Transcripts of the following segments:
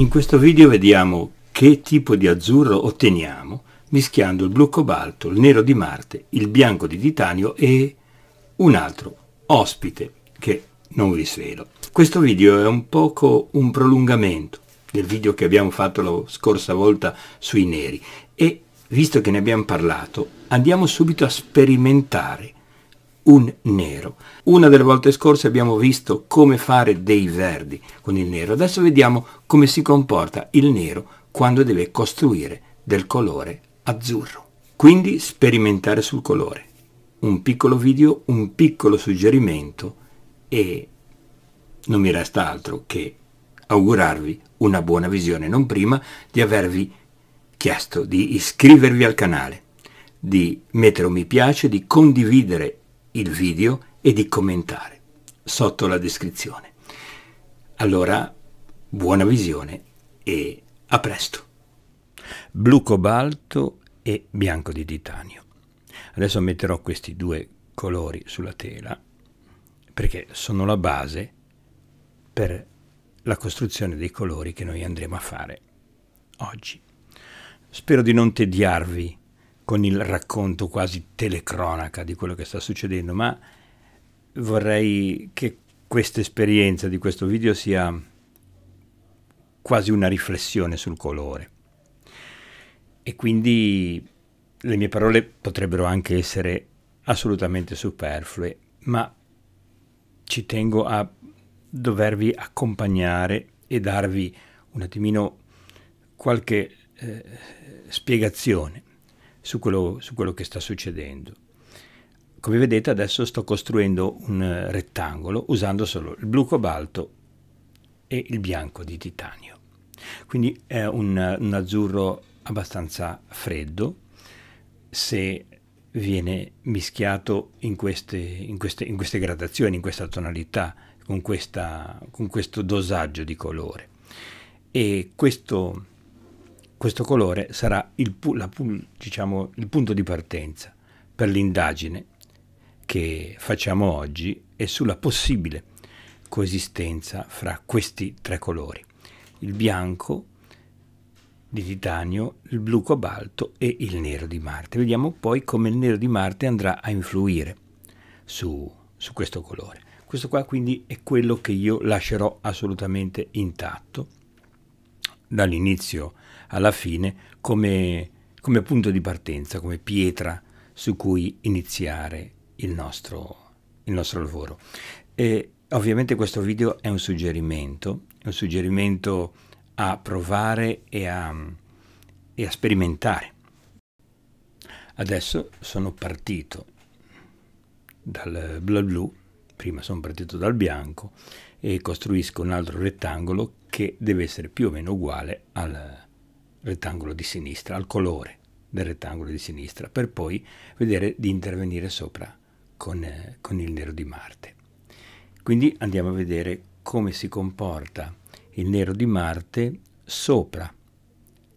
In questo video vediamo che tipo di azzurro otteniamo mischiando il blu cobalto, il nero di Marte, il bianco di titanio e un altro ospite che non vi svelo. Questo video è un poco un prolungamento del video che abbiamo fatto la scorsa volta sui neri e visto che ne abbiamo parlato andiamo subito a sperimentare un nero. Una delle volte scorse abbiamo visto come fare dei verdi con il nero, adesso vediamo come si comporta il nero quando deve costruire del colore azzurro. Quindi sperimentare sul colore. Un piccolo video, un piccolo suggerimento e non mi resta altro che augurarvi una buona visione, non prima di avervi chiesto di iscrivervi al canale, di mettere un mi piace, di condividere il video e di commentare sotto la descrizione. Allora, buona visione e a presto. Blu cobalto e bianco di titanio. Adesso metterò questi due colori sulla tela perché sono la base per la costruzione dei colori che noi andremo a fare oggi. Spero di non tediarvi con il racconto quasi telecronaca di quello che sta succedendo, ma vorrei che questa esperienza di questo video sia quasi una riflessione sul colore. E quindi le mie parole potrebbero anche essere assolutamente superflue, ma ci tengo a dovervi accompagnare e darvi un attimino qualche eh, spiegazione su quello, su quello che sta succedendo. Come vedete adesso sto costruendo un eh, rettangolo usando solo il blu cobalto e il bianco di titanio. Quindi è un, un azzurro abbastanza freddo, se viene mischiato in queste, in queste, in queste gradazioni, in questa tonalità, con, questa, con questo dosaggio di colore. E questo questo colore sarà il, la, diciamo, il punto di partenza per l'indagine che facciamo oggi e sulla possibile coesistenza fra questi tre colori, il bianco di titanio, il blu cobalto e il nero di Marte. Vediamo poi come il nero di Marte andrà a influire su, su questo colore. Questo qua quindi è quello che io lascerò assolutamente intatto dall'inizio alla fine come, come punto di partenza, come pietra su cui iniziare il nostro, il nostro lavoro. E ovviamente questo video è un suggerimento, un suggerimento a provare e a, e a sperimentare. Adesso sono partito dal blu blu, prima sono partito dal bianco e costruisco un altro rettangolo che deve essere più o meno uguale al, rettangolo di sinistra, al colore del rettangolo di sinistra, per poi vedere di intervenire sopra con, eh, con il nero di Marte. Quindi andiamo a vedere come si comporta il nero di Marte sopra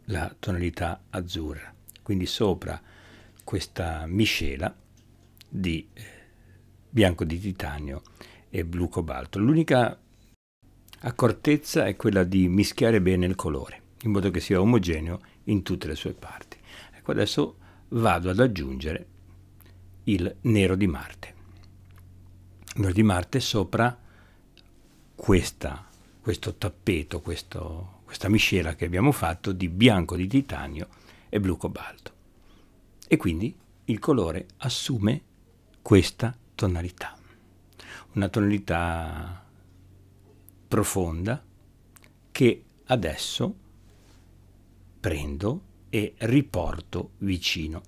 la tonalità azzurra, quindi sopra questa miscela di eh, bianco di titanio e blu cobalto. L'unica accortezza è quella di mischiare bene il colore in modo che sia omogeneo in tutte le sue parti. Ecco, adesso vado ad aggiungere il nero di Marte. Il nero di Marte sopra questa, questo tappeto, questo, questa miscela che abbiamo fatto di bianco di titanio e blu cobalto. E quindi il colore assume questa tonalità, una tonalità profonda che adesso prendo e riporto vicino.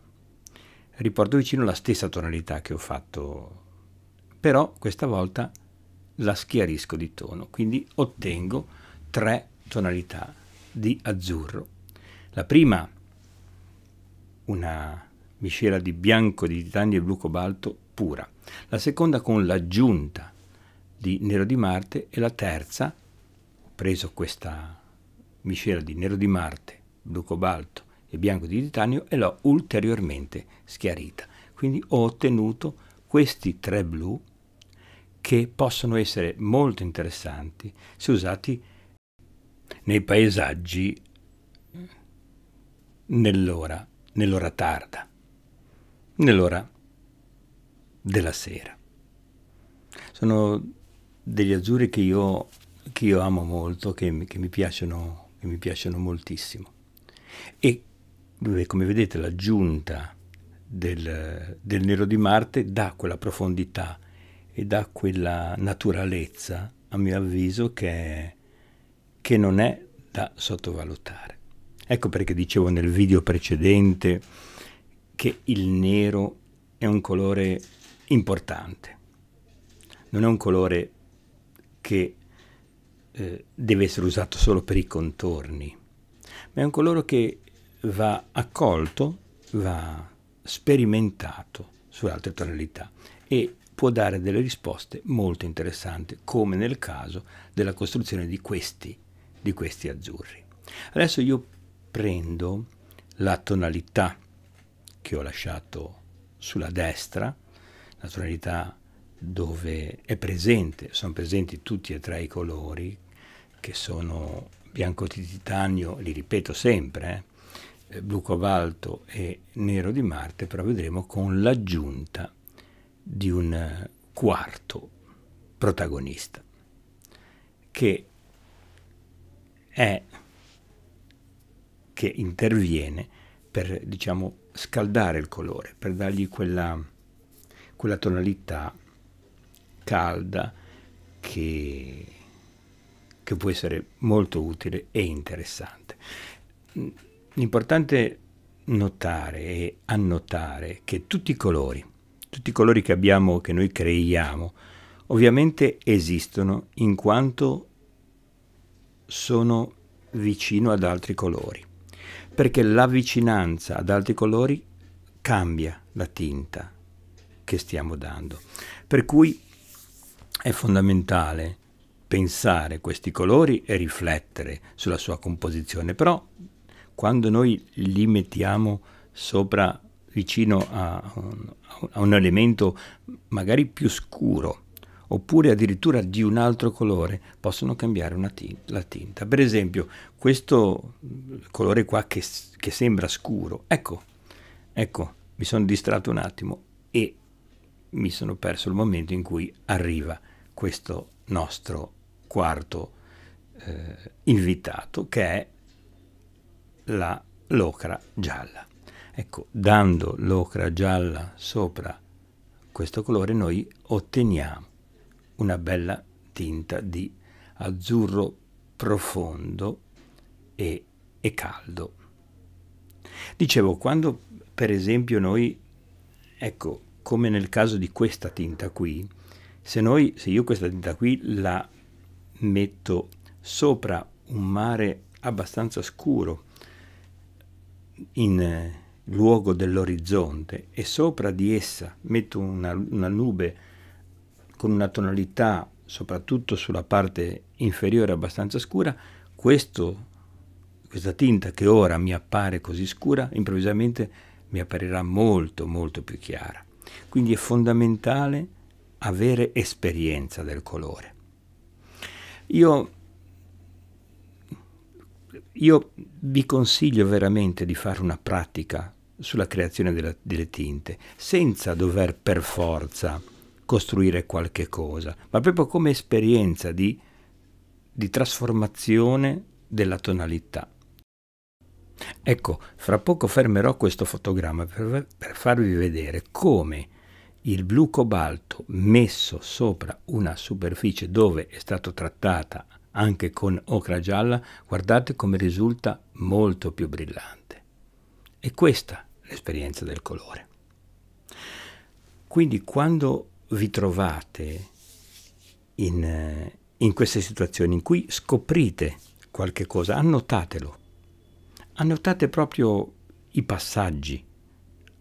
Riporto vicino la stessa tonalità che ho fatto, però questa volta la schiarisco di tono, quindi ottengo tre tonalità di azzurro. La prima, una miscela di bianco di titanio e blu cobalto pura, la seconda con l'aggiunta di nero di Marte e la terza, ho preso questa miscela di nero di Marte blu-cobalto e bianco di titanio e l'ho ulteriormente schiarita. Quindi ho ottenuto questi tre blu che possono essere molto interessanti se usati nei paesaggi nell'ora, nell'ora tarda, nell'ora della sera. Sono degli azzurri che io, che io amo molto, che mi, che mi piacciono, che mi piacciono moltissimo. E come vedete l'aggiunta del, del Nero di Marte dà quella profondità e dà quella naturalezza, a mio avviso, che, che non è da sottovalutare. Ecco perché dicevo nel video precedente che il nero è un colore importante, non è un colore che eh, deve essere usato solo per i contorni, ma è un colore che va accolto, va sperimentato su altre tonalità e può dare delle risposte molto interessanti, come nel caso della costruzione di questi, di questi azzurri. Adesso io prendo la tonalità che ho lasciato sulla destra, la tonalità dove è presente, sono presenti tutti e tre i colori che sono bianco di titanio, li ripeto sempre, eh, blu cobalto e nero di Marte, però vedremo con l'aggiunta di un eh, quarto protagonista, che è che interviene per diciamo scaldare il colore, per dargli quella, quella tonalità calda che che può essere molto utile e interessante. L'importante mm, notare e annotare che tutti i colori, tutti i colori che abbiamo, che noi creiamo, ovviamente esistono in quanto sono vicino ad altri colori, perché la vicinanza ad altri colori cambia la tinta che stiamo dando. Per cui è fondamentale pensare questi colori e riflettere sulla sua composizione, però quando noi li mettiamo sopra vicino a, a un elemento magari più scuro oppure addirittura di un altro colore possono cambiare tinta, la tinta. Per esempio questo colore qua che, che sembra scuro, ecco, ecco, mi sono distratto un attimo e mi sono perso il momento in cui arriva questo nostro quarto eh, invitato che è la locra gialla. Ecco, dando l'ocra gialla sopra questo colore noi otteniamo una bella tinta di azzurro profondo e, e caldo. Dicevo, quando per esempio noi, ecco, come nel caso di questa tinta qui, se, noi, se io questa dita qui la metto sopra un mare abbastanza scuro, in eh, luogo dell'orizzonte, e sopra di essa metto una, una nube con una tonalità, soprattutto sulla parte inferiore, abbastanza scura, questo, questa tinta che ora mi appare così scura, improvvisamente mi apparirà molto molto più chiara. Quindi è fondamentale avere esperienza del colore. Io, io vi consiglio veramente di fare una pratica sulla creazione della, delle tinte, senza dover per forza costruire qualche cosa, ma proprio come esperienza di, di trasformazione della tonalità. Ecco, fra poco fermerò questo fotogramma per, per farvi vedere come il blu cobalto messo sopra una superficie dove è stato trattata anche con ocra gialla, guardate come risulta molto più brillante. E questa l'esperienza del colore. Quindi quando vi trovate in, in queste situazioni in cui scoprite qualche cosa, annotatelo, annotate proprio i passaggi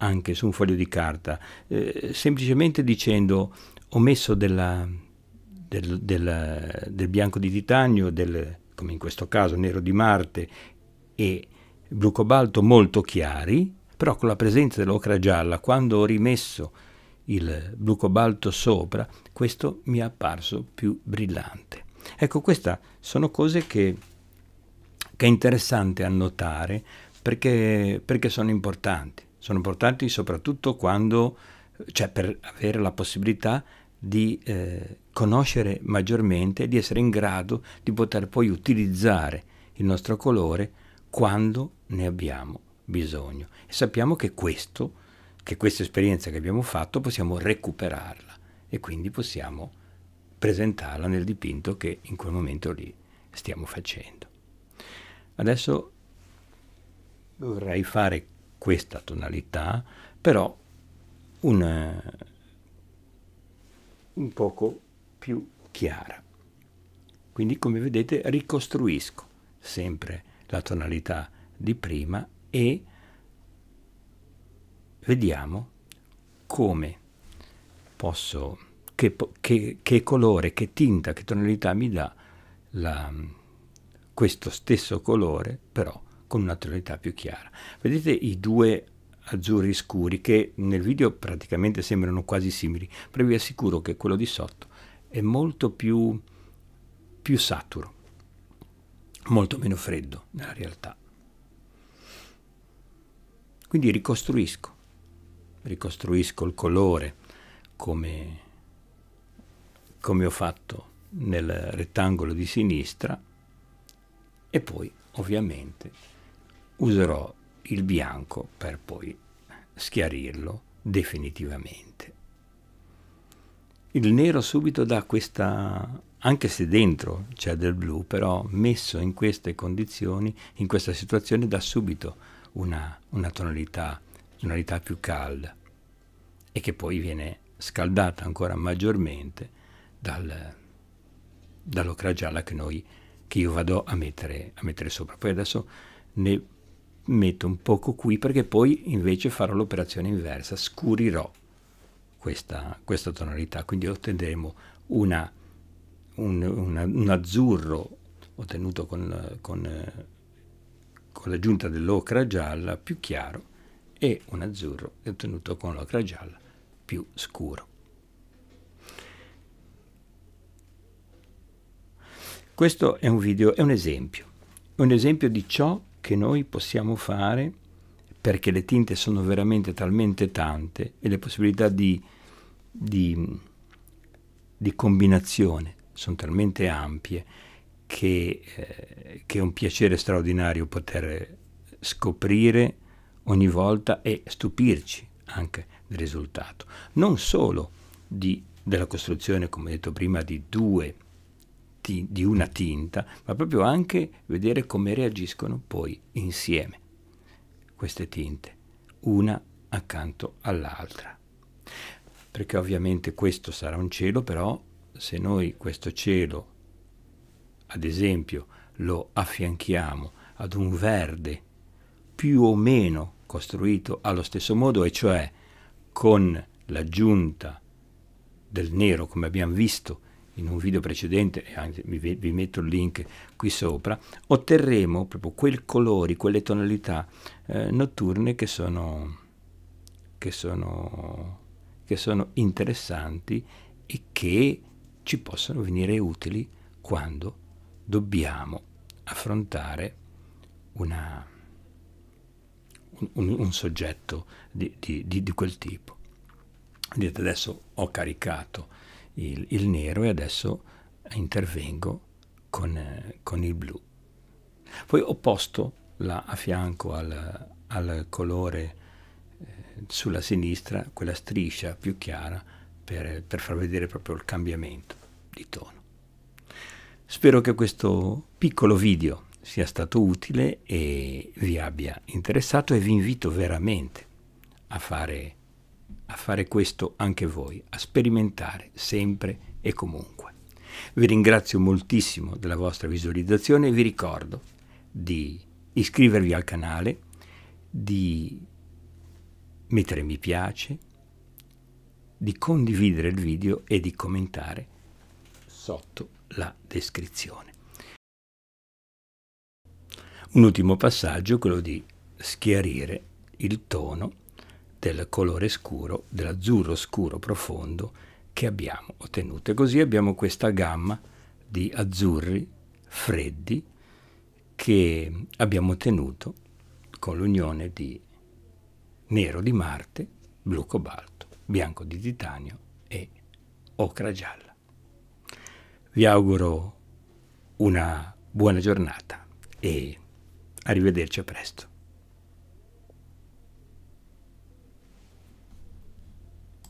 anche su un foglio di carta, eh, semplicemente dicendo ho messo della, del, del, del, bianco di titanio, del, come in questo caso nero di Marte e blu cobalto molto chiari, però con la presenza dell'ocra gialla, quando ho rimesso il blu cobalto sopra, questo mi è apparso più brillante. Ecco, queste sono cose che, che è interessante annotare perché, perché sono importanti sono importanti soprattutto quando, cioè per avere la possibilità di eh, conoscere maggiormente, di essere in grado di poter poi utilizzare il nostro colore quando ne abbiamo bisogno. E sappiamo che, questo, che questa esperienza che abbiamo fatto possiamo recuperarla e quindi possiamo presentarla nel dipinto che in quel momento lì stiamo facendo. Adesso vorrei fare questa tonalità, però un, eh, un poco più chiara. Quindi come vedete ricostruisco sempre la tonalità di prima e vediamo come posso, che, che, che colore, che tinta, che tonalità mi dà la, questo stesso colore però con una tonalità più chiara. Vedete i due azzurri scuri che nel video praticamente sembrano quasi simili, però vi assicuro che quello di sotto è molto più, più saturo, molto meno freddo nella realtà. Quindi ricostruisco, ricostruisco il colore come, come ho fatto nel rettangolo di sinistra e poi ovviamente userò il bianco per poi schiarirlo definitivamente. Il nero subito dà questa, anche se dentro c'è del blu, però messo in queste condizioni, in questa situazione, dà subito una, una tonalità, tonalità più calda e che poi viene scaldata ancora maggiormente dal, dall'ocra gialla che, noi, che io vado a mettere, a mettere sopra. Poi adesso ne metto un poco qui perché poi invece farò l'operazione inversa, scurirò questa, questa tonalità, quindi otterremo una, un, una, un, azzurro ottenuto con, con, con l'aggiunta dell'ocra gialla più chiaro e un azzurro ottenuto con l'ocra gialla più scuro. Questo è un video, è un esempio, un esempio di ciò che noi possiamo fare perché le tinte sono veramente talmente tante e le possibilità di, di, di combinazione sono talmente ampie che, eh, che, è un piacere straordinario poter scoprire ogni volta e stupirci anche del risultato. Non solo di, della costruzione, come detto prima, di due di una tinta, ma proprio anche vedere come reagiscono poi insieme queste tinte, una accanto all'altra. Perché ovviamente questo sarà un cielo, però se noi questo cielo, ad esempio, lo affianchiamo ad un verde più o meno costruito allo stesso modo, e cioè con l'aggiunta del nero, come abbiamo visto, in un video precedente, vi, metto il link qui sopra, otterremo proprio quei colori, quelle tonalità eh, notturne che sono, che, sono, che sono interessanti e che ci possono venire utili quando dobbiamo affrontare una, un, un, soggetto di, di, di, di quel tipo. Vedete, adesso ho caricato il, il nero e adesso intervengo con, eh, con, il blu. Poi ho posto là a fianco al, al colore eh, sulla sinistra quella striscia più chiara per, per far vedere proprio il cambiamento di tono. Spero che questo piccolo video sia stato utile e vi abbia interessato e vi invito veramente a fare a fare questo anche voi, a sperimentare sempre e comunque. Vi ringrazio moltissimo della vostra visualizzazione e vi ricordo di iscrivervi al canale, di mettere mi piace, di condividere il video e di commentare sotto la descrizione. Un ultimo passaggio, quello di schiarire il tono del colore scuro, dell'azzurro scuro profondo che abbiamo ottenuto. E così abbiamo questa gamma di azzurri freddi che abbiamo ottenuto con l'unione di nero di Marte, blu cobalto, bianco di titanio e ocra gialla. Vi auguro una buona giornata e arrivederci a presto.